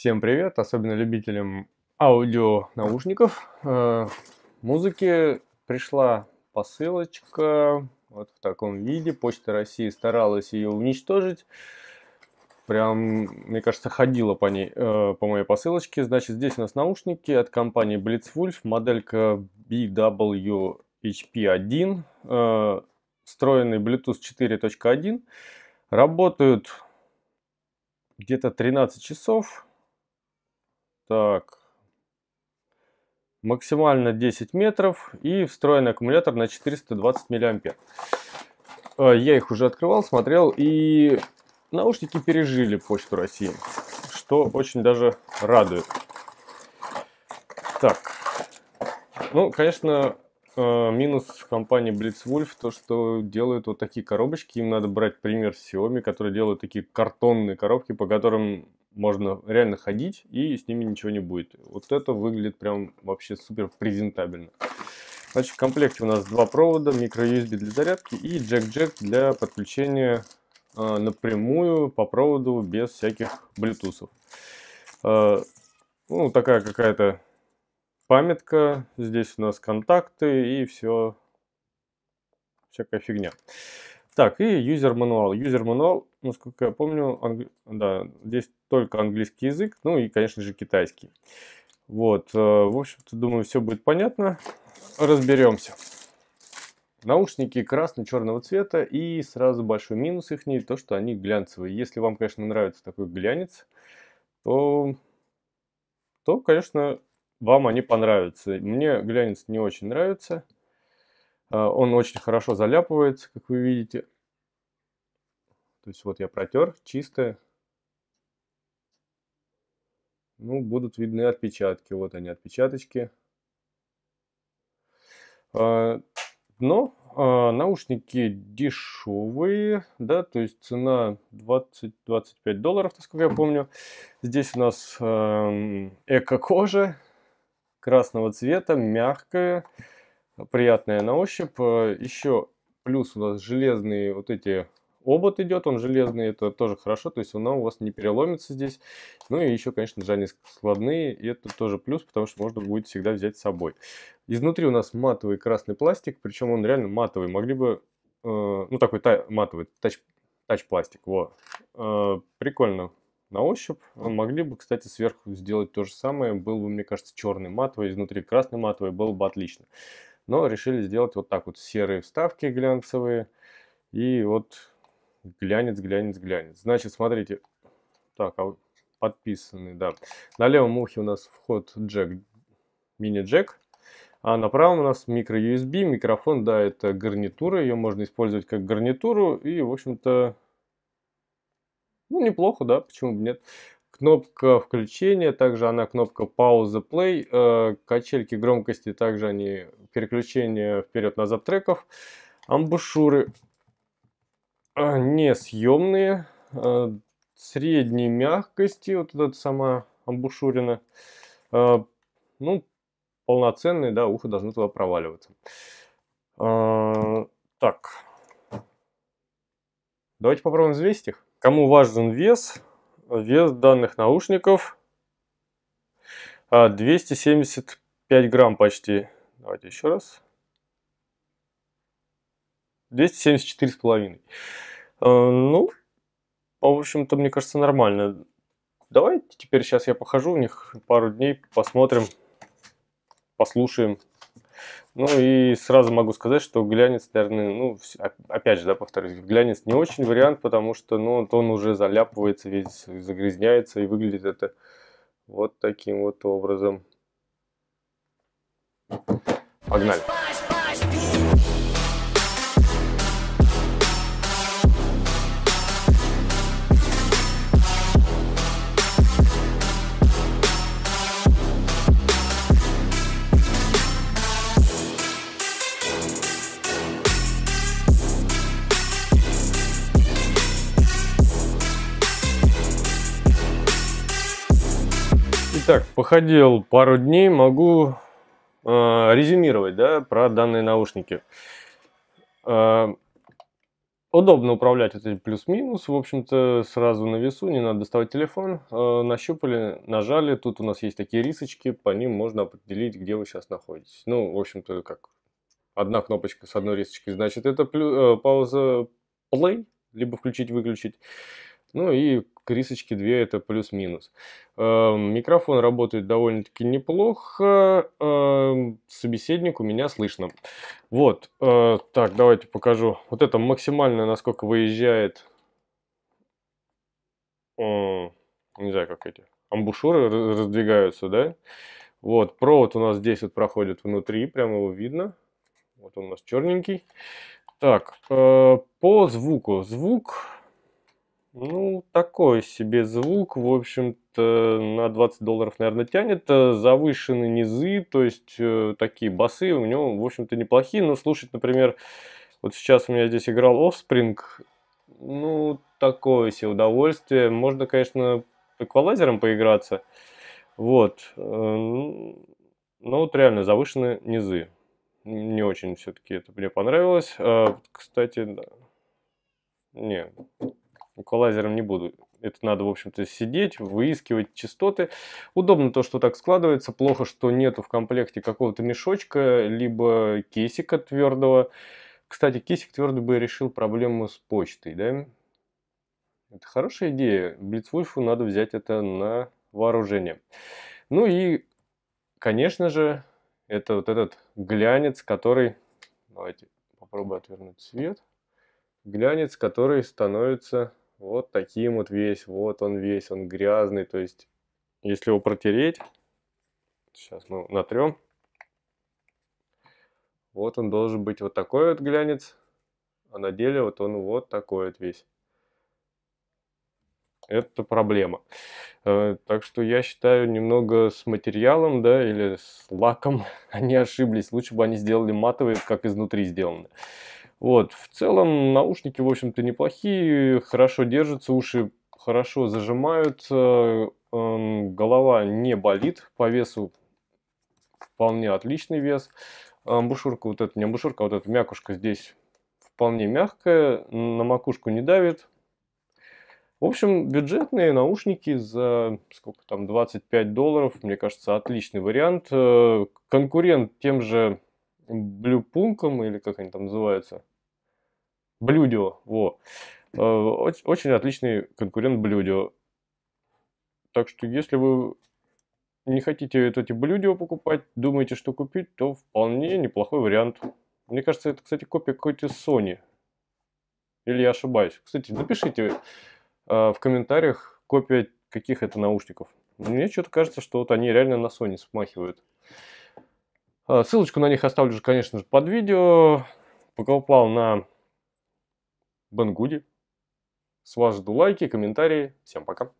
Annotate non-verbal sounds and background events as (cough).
Всем привет, особенно любителям аудио наушников, э, музыки. Пришла посылочка вот в таком виде. Почта России старалась ее уничтожить. Прям, мне кажется, ходила по ней, э, по моей посылочке. Значит, здесь у нас наушники от компании Blitzwolf, моделька BWHP1, э, встроенный Bluetooth 4.1. Работают где-то 13 часов. Так. Максимально 10 метров и встроенный аккумулятор на 420 миллиампер. Э, я их уже открывал, смотрел и наушники пережили почту России, что очень даже радует. Так, ну, конечно, э, минус компании Blitzwolf то, что делают вот такие коробочки. Им надо брать пример с Xiaomi, которые делают такие картонные коробки, по которым можно реально ходить и с ними ничего не будет. Вот это выглядит прям вообще супер презентабельно. Значит, в комплекте у нас два провода, микро-USB для зарядки и джек-джек для подключения э, напрямую по проводу без всяких блютусов. Э, ну, такая какая-то памятка. Здесь у нас контакты и все. Всякая фигня. Так, и user manual. User manual, насколько я помню, англи... да, здесь только английский язык, ну и, конечно же, китайский. Вот, э, в общем-то, думаю, все будет понятно. Разберемся. Наушники красно-черного цвета и сразу большой минус их не то, что они глянцевые. Если вам, конечно, нравится такой глянец, то, то конечно, вам они понравятся. Мне глянец не очень нравится. А, он очень хорошо заляпывается, как вы видите. То есть вот я протер, чистое. Ну, будут видны отпечатки. Вот они, отпечаточки. А, Но а, наушники дешевые, да, то есть цена 20-25 долларов, насколько я помню. Здесь у нас эм, эко-кожа красного цвета, мягкая приятная на ощупь. Э, еще плюс у нас железные вот эти обод идет, он железный, это тоже хорошо, то есть она у вас не переломится здесь. Ну и еще, конечно же, они складные, и это тоже плюс, потому что можно будет всегда взять с собой. Изнутри у нас матовый красный пластик, причем он реально матовый, могли бы, э, ну такой та матовый, тач, тач пластик, вот. Э, прикольно на ощупь. Могли бы, кстати, сверху сделать то же самое, был бы, мне кажется, черный матовый, изнутри красный матовый, было бы отлично но решили сделать вот так вот серые вставки глянцевые и вот глянец, глянец, глянец. Значит, смотрите, так, а подписаны, да. На левом ухе у нас вход джек, мини-джек, а на правом у нас микро-USB, микрофон, да, это гарнитура, ее можно использовать как гарнитуру и, в общем-то, ну, неплохо, да, почему бы нет. Кнопка включения, также она кнопка пауза play, э, качельки громкости, также они переключение вперед-назад треков, амбушюры э, несъемные, э, средней мягкости, вот эта сама амбушюрина, э, ну, полноценные, да, ухо должно туда проваливаться. Э, так, давайте попробуем взвесить их. Кому важен вес, Вес данных наушников 275 а, грамм почти. Давайте еще раз. 274,5. А, ну, в общем-то, мне кажется, нормально. Давайте теперь сейчас я похожу в них пару дней, посмотрим, послушаем. Ну и сразу могу сказать, что глянец, наверное, ну, опять же, да, повторюсь, глянец не очень вариант, потому что, ну, он уже заляпывается, весь загрязняется и выглядит это вот таким вот образом. Погнали. Итак, походил пару дней, могу э, резюмировать да, про данные наушники. Э, удобно управлять вот этим плюс-минус, в общем-то, сразу на весу, не надо доставать телефон. Э, нащупали, нажали, тут у нас есть такие рисочки, по ним можно определить, где вы сейчас находитесь. Ну, в общем-то, как одна кнопочка с одной рисочкой, значит, это плю, э, пауза play, либо включить-выключить. Ну и крисочки две это плюс-минус. Э, микрофон работает довольно-таки неплохо. Эм, собеседник у меня слышно. Вот, э, так, давайте покажу. Вот это максимально, насколько выезжает, не знаю, как эти, амбушюры раздвигаются, да? Вот, провод у нас здесь вот проходит внутри, прямо его видно. Вот он у нас черненький. Так, э, по звуку. Звук ну, такой себе звук, в общем-то, на 20 долларов, наверное, тянет. Э, завышенные низы, то есть э, такие басы у него, в общем-то, неплохие. Но ну, слушать, например, вот сейчас у меня здесь играл Offspring, ну, такое себе удовольствие. Можно, конечно, эквалайзером поиграться, вот. Э, но вот реально завышенные низы. Не очень все-таки это мне понравилось. А, кстати, да. Не, эквалайзером не буду. Это надо, в общем-то, сидеть, выискивать частоты. Удобно то, что так складывается. Плохо, что нету в комплекте какого-то мешочка, либо кейсика твердого. Кстати, кейсик твердый бы решил проблему с почтой, да? Это хорошая идея. Блицвульфу надо взять это на вооружение. Ну и, конечно же, это вот этот глянец, который... Давайте попробую отвернуть свет. Глянец, который становится вот таким вот весь, вот он весь, он грязный, то есть если его протереть, сейчас мы натрем, вот он должен быть вот такой вот глянец, а на деле вот он вот такой вот весь. Это проблема. Э, так что я считаю немного с материалом, да, или с лаком (laughs) они ошиблись. Лучше бы они сделали матовые, как изнутри сделаны. Вот, в целом наушники, в общем-то, неплохие, хорошо держатся, уши хорошо зажимают, э, эм, голова не болит, по весу вполне отличный вес. Амбушюрка эм, вот эта, не амбушюрка, а вот эта мякушка здесь вполне мягкая, на макушку не давит. В общем, бюджетные наушники за сколько там, 25 долларов, мне кажется, отличный вариант. Э, конкурент тем же Блюпунком или как они там называются – Блюдио, во. Э, очень отличный конкурент Блюдио. Так что, если вы не хотите вот эти блюдио покупать, думаете, что купить, то вполне неплохой вариант. Мне кажется, это, кстати, копия какой-то Sony. Или я ошибаюсь. Кстати, напишите э, в комментариях копия каких это наушников. Мне что-то кажется, что вот они реально на Sony смахивают. Э, ссылочку на них оставлю конечно же, под видео. Поколпал на Бангуди. С вас жду лайки, комментарии. Всем пока.